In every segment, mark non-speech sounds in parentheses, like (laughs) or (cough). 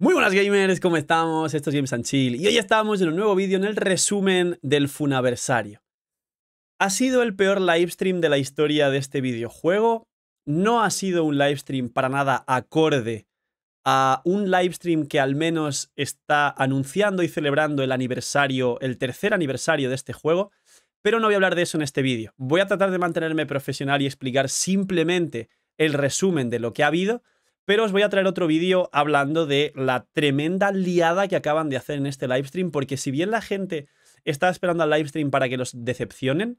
Muy buenas gamers, ¿cómo estamos? Esto es Games and y hoy estamos en un nuevo vídeo en el resumen del Funaversario. Ha sido el peor livestream de la historia de este videojuego, no ha sido un livestream para nada acorde a un livestream que al menos está anunciando y celebrando el aniversario, el tercer aniversario de este juego, pero no voy a hablar de eso en este vídeo. Voy a tratar de mantenerme profesional y explicar simplemente el resumen de lo que ha habido, pero os voy a traer otro vídeo hablando de la tremenda liada que acaban de hacer en este livestream, porque si bien la gente está esperando al livestream para que los decepcionen,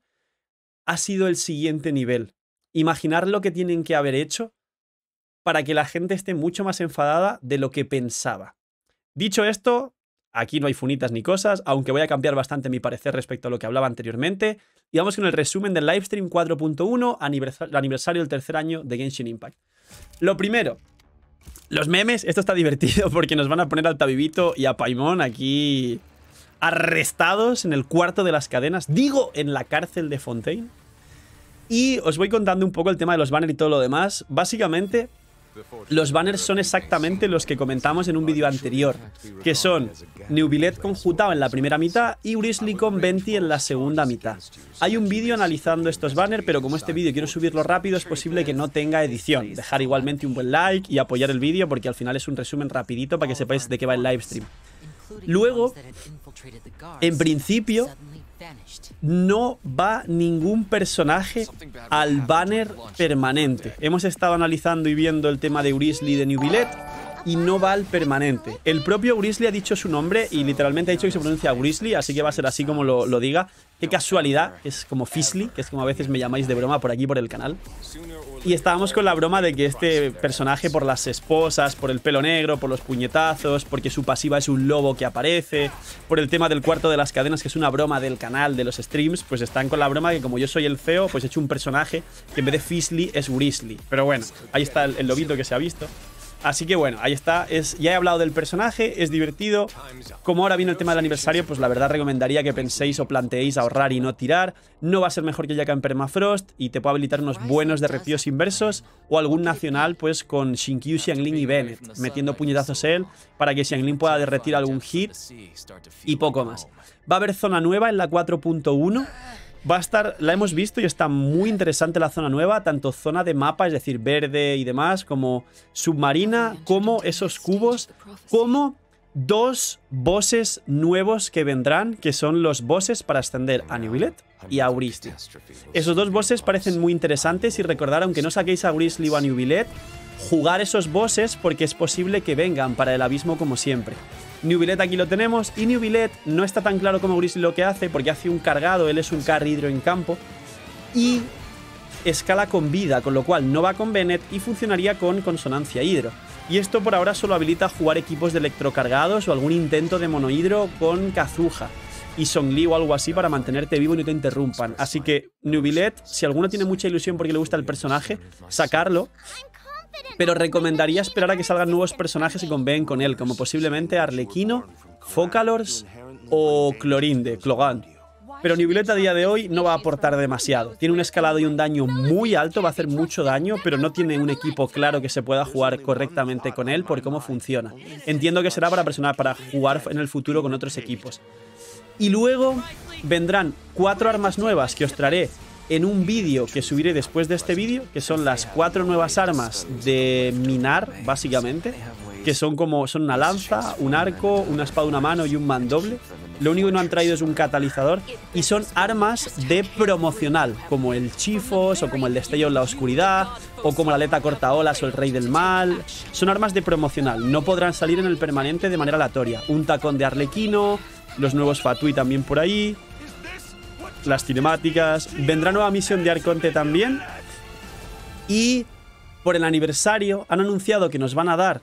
ha sido el siguiente nivel. Imaginar lo que tienen que haber hecho para que la gente esté mucho más enfadada de lo que pensaba. Dicho esto, aquí no hay funitas ni cosas, aunque voy a cambiar bastante mi parecer respecto a lo que hablaba anteriormente. Y vamos con el resumen del livestream 4.1, aniversario del tercer año de Genshin Impact. Lo primero, los memes, esto está divertido (laughs) porque nos van a poner al Tabibito y a Paimón aquí arrestados en el cuarto de las cadenas, digo, en la cárcel de Fontaine. Y os voy contando un poco el tema de los banners y todo lo demás. Básicamente, los banners son exactamente los que comentamos en un vídeo anterior, que son con Jutao en la primera mitad y Urisli con Venti en la segunda mitad. Hay un vídeo analizando estos banners, pero como este vídeo quiero subirlo rápido, es posible que no tenga edición. Dejar igualmente un buen like y apoyar el vídeo porque al final es un resumen rapidito para que sepáis de qué va el livestream. Luego, en principio, no va ningún personaje al banner permanente. Hemos estado analizando y viendo el tema de Urisli de New y no va al permanente. El propio Grizzly ha dicho su nombre y literalmente ha dicho que se pronuncia Grizzly, así que va a ser así como lo, diga. Qué casualidad, es como Fizzly, que es como a veces me llamáis de broma por aquí, por el canal. Y estábamos con la broma de que este personaje, por las esposas, por el pelo negro, por los puñetazos, porque su pasiva es un lobo que aparece, por el tema del cuarto de las cadenas, que es una broma del canal, de los streams, pues están con la broma de que como yo soy el feo, pues he hecho un personaje que en vez de Fizzly es Grizzly. Pero bueno, ahí está el, el lobito que se ha visto. Así que bueno, ahí está. Es, ya he hablado del personaje, es divertido. Como ahora viene el tema del aniversario, pues la verdad recomendaría que penséis o planteéis ahorrar y no tirar. No va a ser mejor que Jack en Permafrost y te puedo habilitar unos buenos derretidos inversos o algún nacional pues con Shinkyu, Xiangling y Bennett, metiendo puñetazos él para que Xiangling pueda derretir algún hit y poco más. Va a haber zona nueva en la 4.1 Va a estar, la hemos visto y está muy interesante la zona nueva, tanto zona de mapa, es decir, verde y demás, como submarina, como esos cubos, como dos bosses nuevos que vendrán, que son los bosses para ascender a newville y a Esos dos bosses parecen muy interesantes y recordar, aunque no saquéis a Grizzly o a jugar esos bosses porque es posible que vengan para el abismo como siempre. Nubilet aquí lo tenemos. Y Nubilet no está tan claro como Gris lo que hace, porque hace un cargado, él es un car hidro en campo. Y escala con vida, con lo cual no va con Bennett y funcionaría con consonancia hidro. Y esto por ahora solo habilita jugar equipos de electrocargados o algún intento de monohidro con cazuja y Songli o algo así para mantenerte vivo y no te interrumpan. Así que Nubilet, si alguno tiene mucha ilusión porque le gusta el personaje, sacarlo pero recomendaría esperar a que salgan nuevos personajes y convengan con él, como posiblemente Arlequino, Focalors o Clorinde, Clogan. Pero ni a día de hoy no va a aportar demasiado. Tiene un escalado y un daño muy alto, va a hacer mucho daño, pero no tiene un equipo claro que se pueda jugar correctamente con él por cómo funciona. Entiendo que será para para jugar en el futuro con otros equipos. Y luego vendrán cuatro armas nuevas que os traeré en un vídeo que subiré después de este vídeo, que son las cuatro nuevas armas de Minar, básicamente, que son como son una lanza, un arco, una espada, una mano y un mandoble. Lo único que no han traído es un catalizador y son armas de promocional, como el Chifos o como el Destello en la Oscuridad o como la aleta cortaolas o el Rey del Mal. Son armas de promocional, no podrán salir en el permanente de manera aleatoria. Un tacón de arlequino, los nuevos Fatui también por ahí, las cinemáticas. Vendrá nueva misión de Arconte también. Y por el aniversario han anunciado que nos van a dar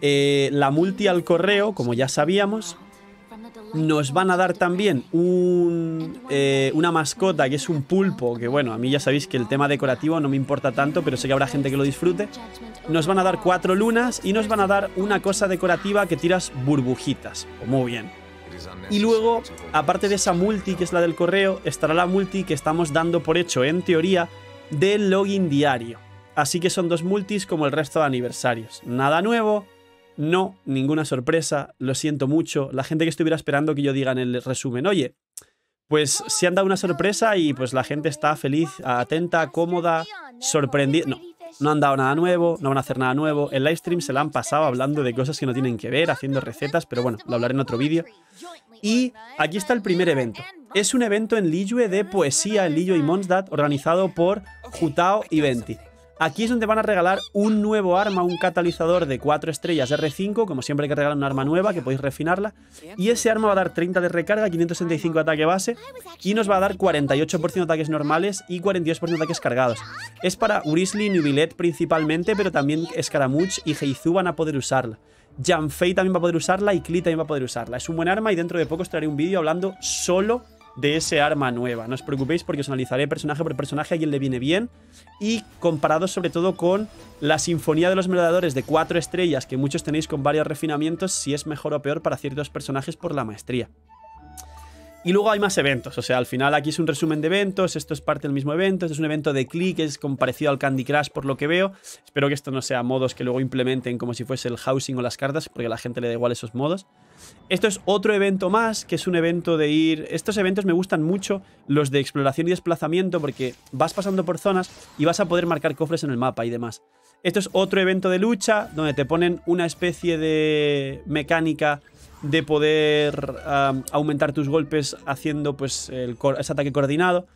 eh, la multi al correo, como ya sabíamos. Nos van a dar también eh, una mascota que es un pulpo, que bueno, a mí ya sabéis que el tema decorativo no me importa tanto, pero sé que habrá gente que lo disfrute. Nos van a dar cuatro lunas y nos van a dar una cosa decorativa que tiras burbujitas. Pues muy bien. Y luego, aparte de esa multi que es la del correo, estará la multi que estamos dando por hecho, en teoría, del login diario. Así que son dos multis como el resto de aniversarios. Nada nuevo, no, ninguna sorpresa, lo siento mucho. La gente que estuviera esperando que yo diga en el resumen, oye, pues se han dado una sorpresa y pues la gente está feliz, atenta, cómoda, sorprendida. No han dado nada nuevo, no van a hacer nada nuevo. El livestream se la han pasado hablando de cosas que no tienen que ver, haciendo recetas, pero bueno, lo hablaré en otro vídeo. Y aquí está el primer evento. Es un evento en Liyue de poesía en Liyue y Mondstadt organizado por Jutao y Venti. Aquí es donde van a regalar un nuevo arma, un catalizador de 4 estrellas R5, como siempre hay que regalar una arma nueva, que podéis refinarla, y ese arma va a dar 30 de recarga, 565 de ataque base, y nos va a dar 48% de ataques normales y 42% de ataques cargados. Es para Urisli y Nubilet principalmente, pero también Scaramouche y Heizu van a poder usarla. Janfei también va a poder usarla y Klee también va a poder usarla. Es un buen arma y dentro de poco os traeré un vídeo hablando solo de ese arma nueva. No os preocupéis porque os analizaré personaje por personaje a quien le viene bien y comparado sobre todo con la Sinfonía de los Merodeadores de 4 estrellas que muchos tenéis con varios refinamientos si es mejor o peor para ciertos personajes por la maestría. Y luego hay más eventos, o sea, al final aquí es un resumen de eventos, esto es parte del mismo evento, esto es un evento de click, es como parecido al Candy Crush por lo que veo. Espero que esto no sea modos que luego implementen como si fuese el housing o las cartas, porque a la gente le da igual esos modos. Esto es otro evento más, que es un evento de ir... Estos eventos me gustan mucho, los de exploración y desplazamiento, porque vas pasando por zonas y vas a poder marcar cofres en el mapa y demás. Esto es otro evento de lucha, donde te ponen una especie de mecánica de poder aumentar tus golpes haciendo pues el ese ataque coordinado.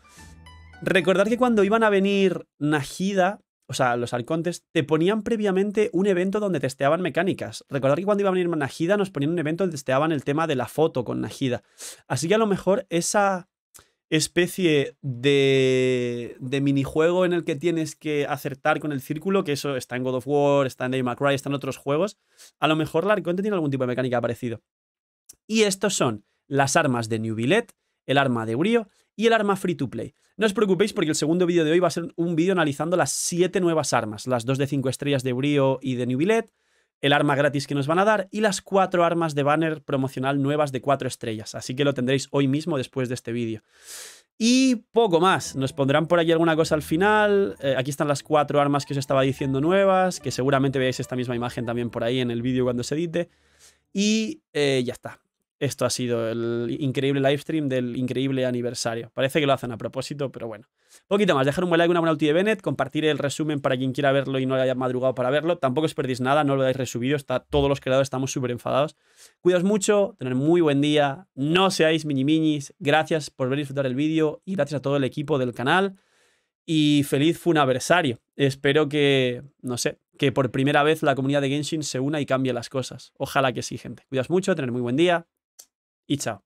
Recordar que cuando iban a venir Najida, o sea, los arcontes, te ponían previamente un evento donde testeaban mecánicas. Recordar que cuando iba a venir Najida nos ponían un evento donde testeaban el tema de la foto con Najida. Así que a lo mejor esa especie de, de minijuego en el que tienes que acertar con el círculo, que eso está en God of War, está en Day Cry, está en otros juegos, a lo mejor la arconte tiene algún tipo de mecánica parecido. Y estos son las armas de Nubilet, el arma de Urio y el arma free to play. No os preocupéis porque el segundo vídeo de hoy va a ser un vídeo analizando las 7 nuevas armas, las 2 de 5 estrellas de Urio y de Nubilet, el arma gratis que nos van a dar y las 4 armas de banner promocional nuevas de 4 estrellas. Así que lo tendréis hoy mismo después de este vídeo. Y poco más, nos pondrán por aquí alguna cosa al final. Eh, aquí están las cuatro armas que os estaba diciendo nuevas, que seguramente veáis esta misma imagen también por ahí en el vídeo cuando se edite. Y eh, ya está. Esto ha sido el increíble livestream del increíble aniversario. Parece que lo hacen a propósito, pero bueno. Poquito más, dejar un buen like, una buena ulti de Bennett, compartir el resumen para quien quiera verlo y no haya madrugado para verlo. Tampoco os perdéis nada, no lo hayáis resubido, está, todos los creadores estamos súper enfadados. Cuidaos mucho, tener muy buen día, no seáis mini minis. Gracias por ver y disfrutar el vídeo y gracias a todo el equipo del canal. Y feliz funaversario. Espero que, no sé, que por primera vez la comunidad de Genshin se una y cambie las cosas. Ojalá que sí, gente. Cuidas mucho, tener muy buen día y chao.